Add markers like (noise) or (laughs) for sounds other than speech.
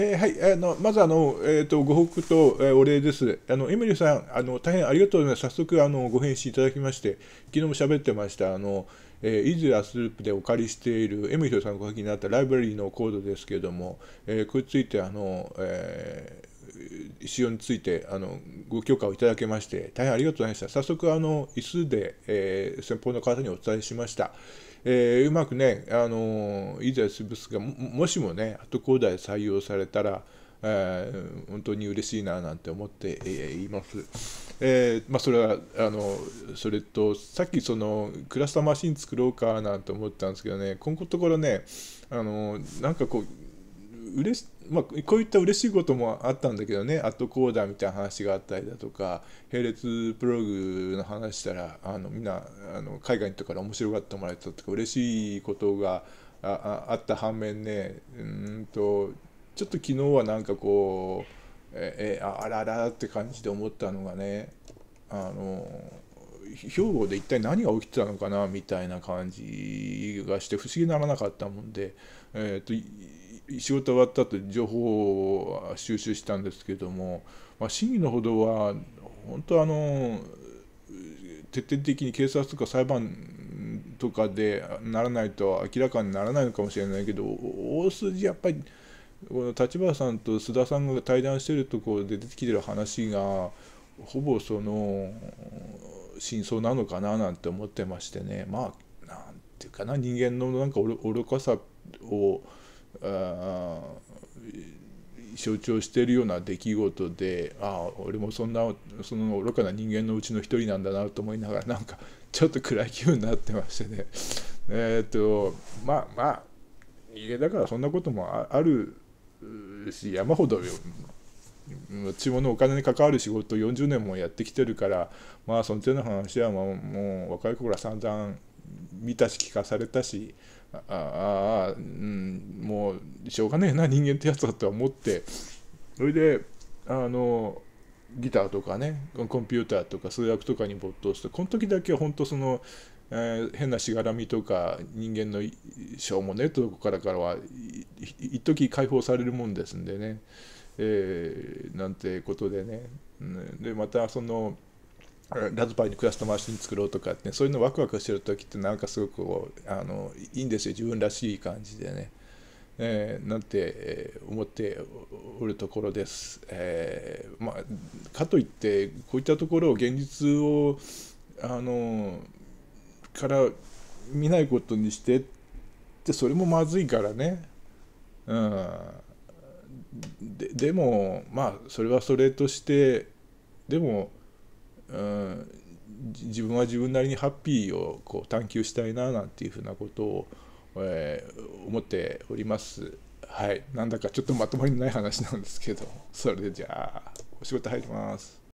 えー、はい、あのまずあの、えーと、とご報告と、えー、お礼です。あのエミリーさんあの、大変ありがとうございます。早速あのご返信いただきまして、昨日も喋ってましたあの、えー、イズラスープでお借りしているエミリーさんのお書きになったライブラリーのコードですけれども、えー、これについてあの、えー使用についてあのご許可をいただけまして大変ありがとうございました早速あの椅子で、えー、先方の方にお伝えしました、えー、うまくねあのいざ潰すがもしもね後講座で採用されたらえー、本当に嬉しいななんて思って、えー、います。えー、まあ、それはあのそれとさっきそのクラスターマシン作ろうかなんて思ったんですけどね今のところねあのなんかこううれし、まあ、こういった嬉しいこともあったんだけどね、アットコーダーみたいな話があったりだとか、並列プログの話したら、あのみんなあの海外の人から面白がってもらえたとか、嬉しいことがああった反面ね、うんと、ちょっと昨日はなんかこう、ええあららって感じで思ったのがね、あの、兵庫で一体何が起きてたのかなみたいな感じがして不思議ならなかったもんで、えーと仕事終わった後情報を収集したんですけども、まあ、真偽のほどは本当あの徹底的に警察とか裁判とかでならないと明らかにならないのかもしれないけど大筋やっぱりこの立花さんと須田さんが対談してるところで出てきてる話がほぼその真相なのかななんて思ってましてねまあなんていうかな人間のなんか愚かさをあ象徴しているような出来事でああ俺もそんなその愚かな人間のうちの一人なんだなと思いながらなんかちょっと暗い気分になってましてね (laughs) えっとまあまあ家だからそんなこともあるし山ほどうちものお金に関わる仕事を40年もやってきてるからまあその手の話はもうもう若い頃は散々見たし聞かされたしああ、うん、もうしょうがねえな人間ってやつだとは思ってそれであのギターとかねコンピューターとか数学とかに没頭してこの時だけは本当その、えー、変なしがらみとか人間のしょうもねとこからからは一時解放されるもんですんでね、えー、なんてことでね、でまたそのラズパイにクラスの回しに作ろうとかって、ね、そういうのワクワクしてる時ってなんかすごくこうあのいいんですよ自分らしい感じでね。えー、なんて、え思っておるところです、えー、まあ、かといってこういったところを現実をあのから見ないことにしてってそれもまずいからね。うん、ででもまあそれはそれとしてでもうん自分は自分なりにハッピーをこう探求したいななんていうふうなことを、えー、思っております。はい、なんだかちょっとまとまりのない話なんですけど、それでじゃあ、お仕事入ります。